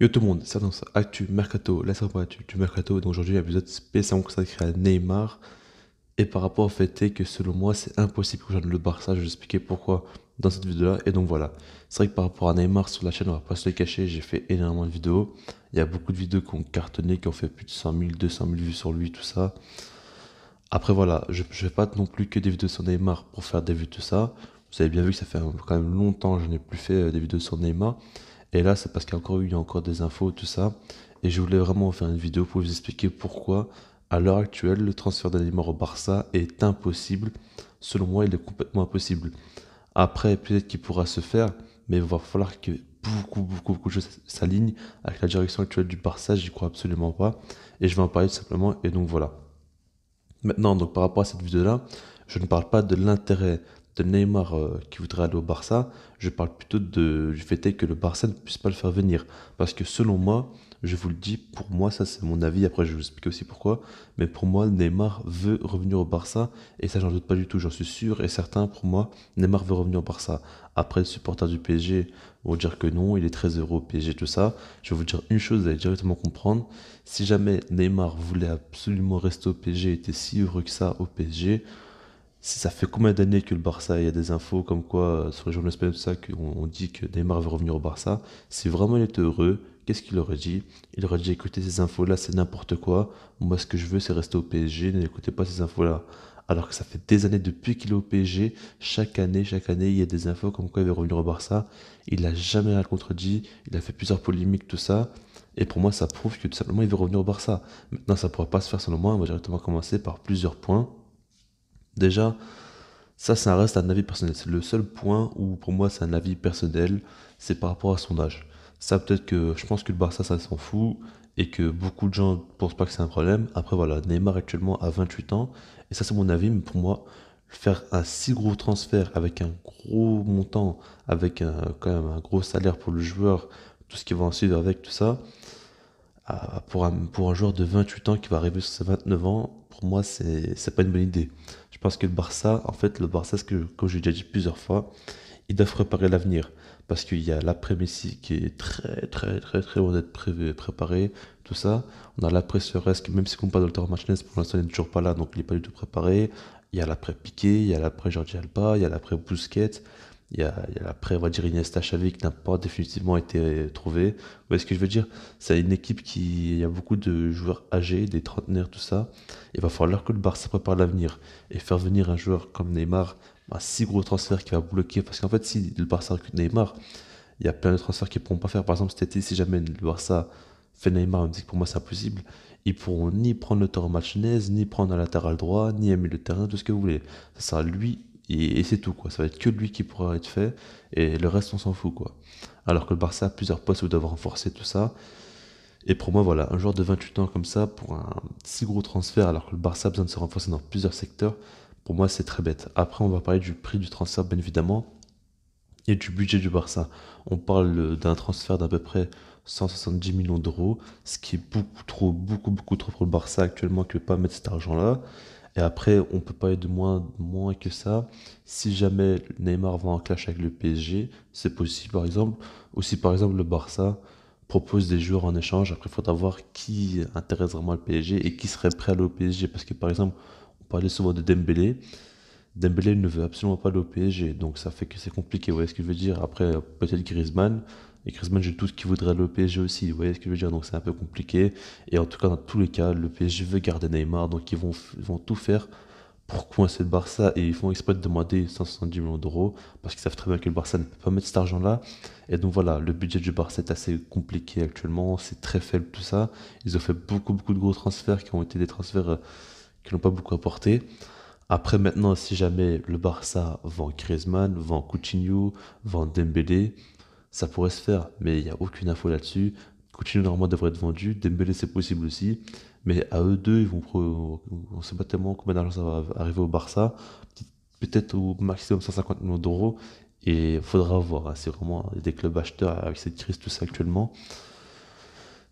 Yo tout le monde, c'est dans Actu Mercato, la de Actu du Mercato. Donc aujourd'hui, l'épisode spécialement consacré à Neymar. Et par rapport au fait que selon moi, c'est impossible que le barre ça, Je vais vous expliquer pourquoi dans cette vidéo-là. Et donc voilà. C'est vrai que par rapport à Neymar sur la chaîne, on va pas se le cacher, j'ai fait énormément de vidéos. Il y a beaucoup de vidéos qui ont cartonné, qui ont fait plus de 100 000, 200 000 vues sur lui, tout ça. Après voilà, je ne fais pas non plus que des vidéos sur Neymar pour faire des vues, tout ça. Vous avez bien vu que ça fait quand même longtemps que je n'ai plus fait euh, des vidéos sur Neymar. Et là, c'est parce qu'il y a encore eu encore des infos, tout ça. Et je voulais vraiment faire une vidéo pour vous expliquer pourquoi, à l'heure actuelle, le transfert d'animaux au Barça est impossible. Selon moi, il est complètement impossible. Après, peut-être qu'il pourra se faire, mais il va falloir que beaucoup, beaucoup, beaucoup de choses s'alignent avec la direction actuelle du Barça. J'y crois absolument pas. Et je vais en parler tout simplement. Et donc voilà. Maintenant, donc par rapport à cette vidéo-là, je ne parle pas de l'intérêt de Neymar euh, qui voudrait aller au Barça, je parle plutôt de, du fait que le Barça ne puisse pas le faire venir. Parce que selon moi, je vous le dis, pour moi, ça c'est mon avis, après je vous expliquer aussi pourquoi, mais pour moi, Neymar veut revenir au Barça, et ça j'en doute pas du tout, j'en suis sûr et certain, pour moi, Neymar veut revenir au Barça. Après, les supporters du PSG vont dire que non, il est très heureux au PSG, tout ça. Je vais vous dire une chose, vous allez directement comprendre, si jamais Neymar voulait absolument rester au PSG, était si heureux que ça au PSG, si ça fait combien d'années que le Barça, il y a des infos comme quoi euh, sur les journaux espagnols, ça, qu'on dit que Neymar veut revenir au Barça. Si vraiment il était heureux, qu'est-ce qu'il aurait dit Il aurait dit écoutez, ces infos-là, c'est n'importe quoi. Moi, ce que je veux, c'est rester au PSG, n'écoutez pas ces infos-là. Alors que ça fait des années depuis qu'il est au PSG, chaque année, chaque année, il y a des infos comme quoi il veut revenir au Barça. Il n'a jamais rien contredit, il a fait plusieurs polémiques, tout ça. Et pour moi, ça prouve que tout simplement, il veut revenir au Barça. Maintenant, ça ne pourra pas se faire selon moi, On va directement commencer par plusieurs points. Déjà, ça, ça reste un avis personnel. C'est le seul point où, pour moi, c'est un avis personnel, c'est par rapport à son âge. Ça, peut-être que je pense que le Barça, ça s'en fout et que beaucoup de gens ne pensent pas que c'est un problème. Après, voilà, Neymar actuellement a 28 ans et ça, c'est mon avis, mais pour moi, faire un si gros transfert avec un gros montant, avec quand même un gros salaire pour le joueur, tout ce qui va en suivre avec tout ça, ah, pour, un, joueur de 28 ans qui va arriver sur ses 29 ans, pour moi, c'est pas une bonne idée. Je pense que le Barça, en fait, le Barça, ce que, comme j'ai déjà dit plusieurs fois, il doit préparer l'avenir. Parce qu'il y a l'après-Messi qui est très, très, très, très loin d'être préparé, tout ça. On a l'après-Suarez, même si on parle de Martinez, pour l'instant, il n'est toujours pas là, donc il n'est pas du tout préparé. Il y a l'après Piqué, il y a l'après Jordi Alba, il y a l'après Busquets. Il y a, après, on va dire, Iniesta qui n'a pas définitivement été trouvé. voyez ce que je veux dire, c'est une équipe qui. Il y a beaucoup de joueurs âgés, des trentenaires, tout ça. Il va falloir que le Barça prépare l'avenir. Et faire venir un joueur comme Neymar, un si gros transfert qui va bloquer. Parce qu'en fait, si le Barça recrute Neymar, il y a plein de transferts qu'ils ne pourront pas faire. Par exemple, cet été, si jamais le Barça fait Neymar, on me dit que pour moi c'est impossible, ils pourront ni prendre le match nez ni prendre un latéral droit, ni aimer le terrain, tout ce que vous voulez. Ça sera lui et, c'est tout quoi. Ça va être que lui qui pourra être fait et le reste on s'en fout quoi. Alors que le Barça a plusieurs postes où il doit renforcer tout ça. Et pour moi voilà, un joueur de 28 ans comme ça pour un si gros transfert alors que le Barça a besoin de se renforcer dans plusieurs secteurs, pour moi c'est très bête. Après on va parler du prix du transfert bien évidemment et du budget du Barça. On parle d'un transfert d'à peu près 170 millions d'euros, ce qui est beaucoup trop, beaucoup, beaucoup trop pour le Barça actuellement qui ne peut pas mettre cet argent-là. Et après, on peut pas parler de moins, moins que ça. Si jamais Neymar va en clash avec le PSG, c'est possible par exemple. Ou si par exemple le Barça propose des joueurs en échange, après il faudra voir qui intéresse vraiment le PSG et qui serait prêt à aller PSG. Parce que par exemple, on parlait souvent de Dembélé. Dembélé ne veut absolument pas aller PSG, donc ça fait que c'est compliqué. Vous voyez ce que je veux dire Après, peut-être Griezmann, et Griezmann, je doute qu'il voudrait le PSG aussi. Vous voyez ce que je veux dire Donc c'est un peu compliqué. Et en tout cas, dans tous les cas, le PSG veut garder Neymar. Donc ils vont, vont tout faire pour coincer le Barça. Et ils vont exprès de demander 170 millions d'euros. Parce qu'ils savent très bien que le Barça ne peut pas mettre cet argent-là. Et donc voilà, le budget du Barça est assez compliqué actuellement. C'est très faible tout ça. Ils ont fait beaucoup, beaucoup de gros transferts qui ont été des transferts euh, qui n'ont pas beaucoup apporté. Après maintenant, si jamais le Barça vend Chrisman, vend Coutinho, vend Dembélé, ça pourrait se faire, mais il n'y a aucune info là-dessus. Coutinho normalement devrait être vendu, Dembélé c'est possible aussi, mais à eux deux, ils vont on ne sait pas tellement combien d'argent ça va arriver au Barça, peut-être au maximum 150 millions d'euros, et faudra voir. Hein. C'est vraiment des clubs acheteurs avec cette crise tout ça actuellement.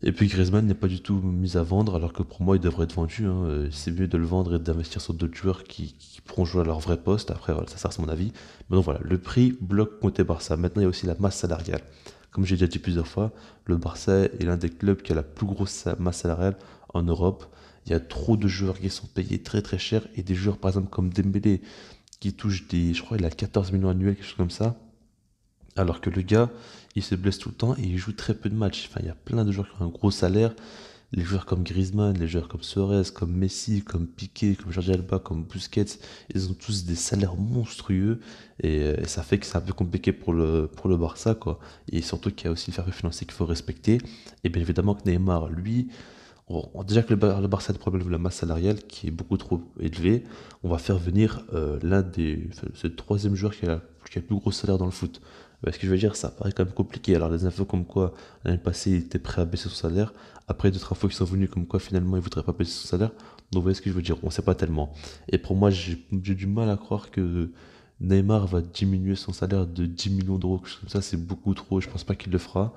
Et puis Griezmann n'est pas du tout mis à vendre, alors que pour moi, il devrait être vendu. Hein. Euh, c'est mieux de le vendre et d'investir sur d'autres joueurs qui, pourront jouer à leur vrai poste. Après, voilà, ça, sert à mon avis. Mais donc voilà, le prix bloque côté Barça. Maintenant, il y a aussi la masse salariale. Comme j'ai déjà dit plusieurs fois, le Barça est l'un des clubs qui a la plus grosse masse salariale en Europe. Il y a trop de joueurs qui sont payés très très cher et des joueurs par exemple comme Dembélé qui touche des, je crois, il a 14 millions annuels, quelque chose comme ça alors que le gars, il se blesse tout le temps et il joue très peu de matchs. il y a plein de joueurs qui ont un gros salaire. Les joueurs comme Griezmann, les joueurs comme Suarez, comme Messi, comme Piqué, comme Jordi Alba, comme Busquets, ils ont tous des salaires monstrueux et, euh, ça fait que c'est un peu compliqué pour le, Barça. Et surtout qu'il y a aussi le fair financier qu'il faut respecter. Et bien évidemment que Neymar, lui, déjà que le, Barça a des problèmes de la masse salariale qui est beaucoup trop élevée, on va faire venir euh, l'un des. troisième joueur qui qui a le plus gros salaire dans le foot. Bah, ce que je veux dire, ça paraît quand même compliqué. Alors, les infos comme quoi l'année passée, il était prêt à baisser son salaire. Après, d'autres infos qui sont venues comme quoi finalement, il voudrait pas baisser son salaire. Donc, vous voyez ce que je veux dire, on sait pas tellement. Et pour moi, j'ai du mal à croire que Neymar va diminuer son salaire de 10 millions d'euros. Comme ça, c'est beaucoup trop. Je pense pas qu'il le fera.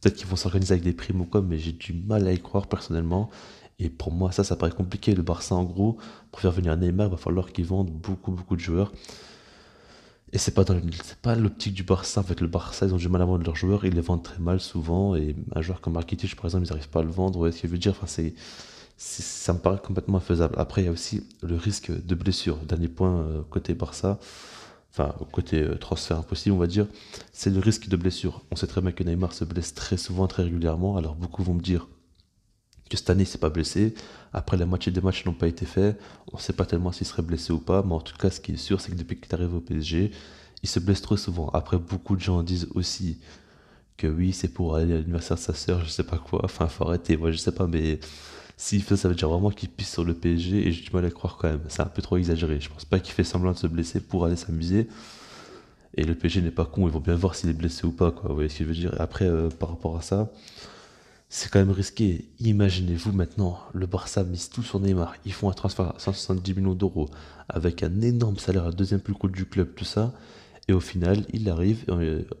Peut-être qu'ils vont s'organiser avec des primes ou quoi, mais j'ai du mal à y croire personnellement. Et pour moi, ça, ça paraît compliqué. Le Barça, en gros, pour faire venir Neymar, il va falloir qu'ils vendent beaucoup, beaucoup de joueurs. Et c'est pas dans c'est pas l'optique du Barça. En fait, le Barça, ils ont du mal à vendre leurs joueurs, ils les vendent très mal souvent. Et un joueur comme Rakitic, par exemple, ils n'arrivent pas à le vendre. ce que je veux dire Enfin, c'est, ça me paraît complètement faisable Après, il y a aussi le risque de blessure. Dernier point euh, côté Barça, enfin côté euh, transfert impossible, on va dire, c'est le risque de blessure. On sait très bien que Neymar se blesse très souvent, très régulièrement. Alors beaucoup vont me dire, que cette année il s'est pas blessé. Après, la moitié des matchs n'ont pas été faits. On ne sait pas tellement s'il serait blessé ou pas, mais en tout cas, ce qui est sûr, c'est que depuis qu'il arrive au PSG, il se blesse trop souvent. Après, beaucoup de gens disent aussi que oui, c'est pour aller à l'anniversaire de sa sœur, je sais pas quoi. Enfin, faut arrêter, moi je sais pas, mais s'il fait ça, veut dire vraiment qu'il pisse sur le PSG et j'ai du mal à croire quand même. C'est un peu trop exagéré. Je pense pas qu'il fait semblant de se blesser pour aller s'amuser. Et le PSG n'est pas con, ils vont bien voir s'il est blessé ou pas, quoi. Vous voyez ce je veux dire Après, euh, par rapport à ça, c'est quand même risqué. Imaginez-vous maintenant, le Barça mise tout sur Neymar. Ils font un transfert à 170 millions d'euros avec un énorme salaire à deuxième plus court du club, tout ça. Et au final, il arrive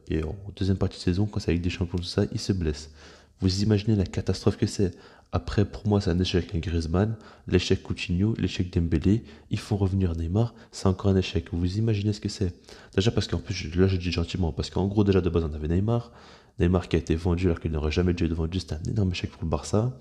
et en deuxième partie de saison, quand c'est avec des champions, tout ça, il se blesse. Vous imaginez la catastrophe que c'est. Après, pour moi, c'est un échec Un Griezmann, l'échec Coutinho, l'échec Dembélé. Ils font revenir Neymar, c'est encore un échec. Vous imaginez ce que c'est Déjà parce qu'en plus, là je dis gentiment, parce qu'en gros, déjà de base, on avait Neymar. Neymar qui a été vendu alors qu'il n'aurait jamais dû être vendu, c'est un énorme échec pour le Barça.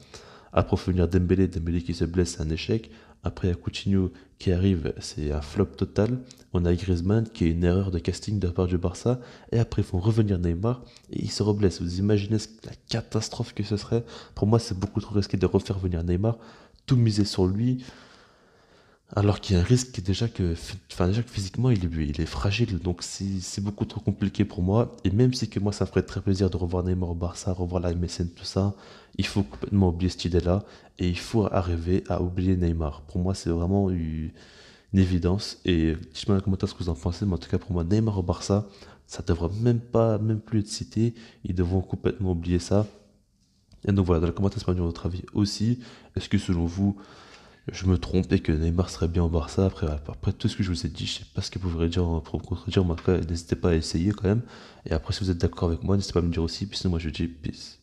Après venir Dembélé, Dembélé qui se blesse, c'est un échec. Après, il y Coutinho qui arrive, c'est un flop total. On a Griezmann qui est une erreur de casting de la part du Barça. Et après, ils font revenir Neymar et il se reblesse. Vous imaginez la catastrophe que ce serait Pour moi, c'est beaucoup trop risqué de refaire venir Neymar, tout miser sur lui. Alors qu'il y a un risque déjà que, enfin déjà physiquement il est, il est fragile, donc c'est beaucoup trop compliqué pour moi. Et même si que moi ça me ferait très plaisir de revoir Neymar au Barça, revoir la MSN, tout ça, il faut complètement oublier cette idée-là et il faut arriver à oublier Neymar. Pour moi c'est vraiment une, évidence. Et dites-moi dans les commentaires ce que vous en pensez, mais en tout cas pour moi Neymar au Barça, ça devrait même pas, même plus être cité. Ils devront complètement oublier ça. Et donc voilà, dans les commentaires, c'est votre avis aussi. Est-ce que selon vous je me trompais que Neymar serait bien au Barça. Après, après tout ce que je vous ai dit, je sais pas ce que vous dire euh, pour me contredire, mais n'hésitez pas à essayer quand même. Et après, si vous êtes d'accord avec moi, n'hésitez pas à me dire aussi. Puis sinon, moi je dis peace.